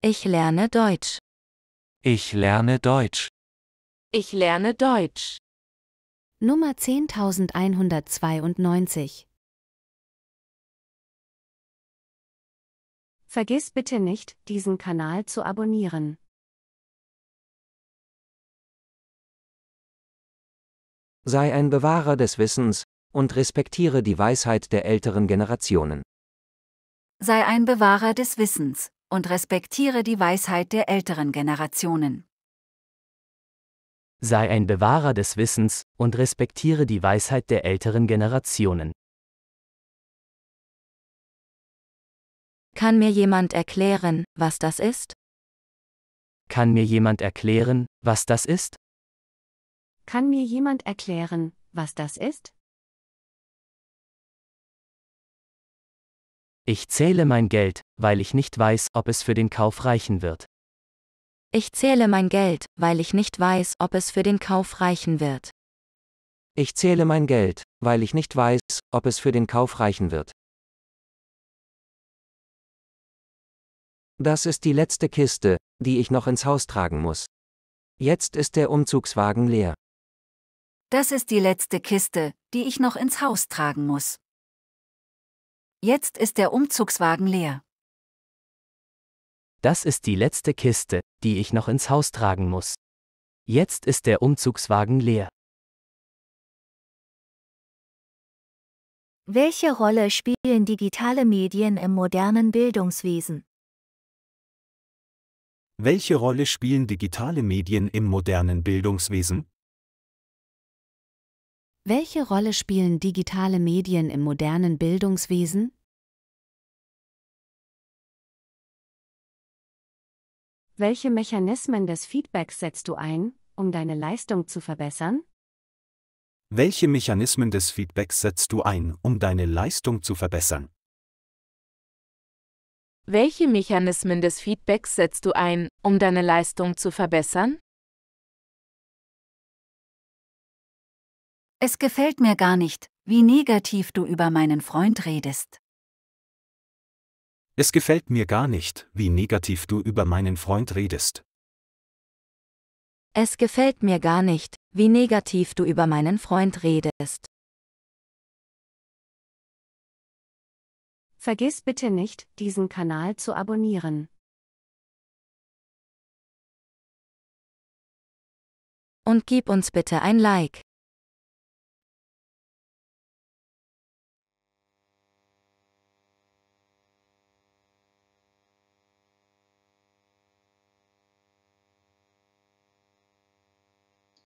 Ich lerne Deutsch. Ich lerne Deutsch. Ich lerne Deutsch. Nummer 10192. Vergiss bitte nicht, diesen Kanal zu abonnieren. Sei ein Bewahrer des Wissens und respektiere die Weisheit der älteren Generationen. Sei ein Bewahrer des Wissens und respektiere die Weisheit der älteren Generationen. Sei ein Bewahrer des Wissens und respektiere die Weisheit der älteren Generationen. Kann mir jemand erklären, was das ist? Kann mir jemand erklären, was das ist? Kann mir jemand erklären, was das ist? Ich zähle mein Geld, weil ich nicht weiß, ob es für den Kauf reichen wird. Ich zähle mein Geld, weil ich nicht weiß, ob es für den Kauf reichen wird. Ich zähle mein Geld, weil ich nicht weiß, ob es für den Kauf reichen wird. Das ist die letzte Kiste, die ich noch ins Haus tragen muss. Jetzt ist der Umzugswagen leer. Das ist die letzte Kiste, die ich noch ins Haus tragen muss. Jetzt ist der Umzugswagen leer. Das ist die letzte Kiste, die ich noch ins Haus tragen muss. Jetzt ist der Umzugswagen leer. Welche Rolle spielen digitale Medien im modernen Bildungswesen? Welche Rolle spielen digitale Medien im modernen Bildungswesen? Welche Rolle spielen digitale Medien im modernen Bildungswesen? Welche Mechanismen des Feedbacks setzt du ein, um deine Leistung zu verbessern? Welche Mechanismen des Feedbacks setzt du ein, um deine Leistung zu verbessern? Welche Mechanismen des Feedbacks setzt du ein, um deine Leistung zu verbessern? Es gefällt mir gar nicht, wie negativ du über meinen Freund redest. Es gefällt mir gar nicht, wie negativ du über meinen Freund redest. Es gefällt mir gar nicht, wie negativ du über meinen Freund redest. Vergiss bitte nicht, diesen Kanal zu abonnieren. Und gib uns bitte ein Like.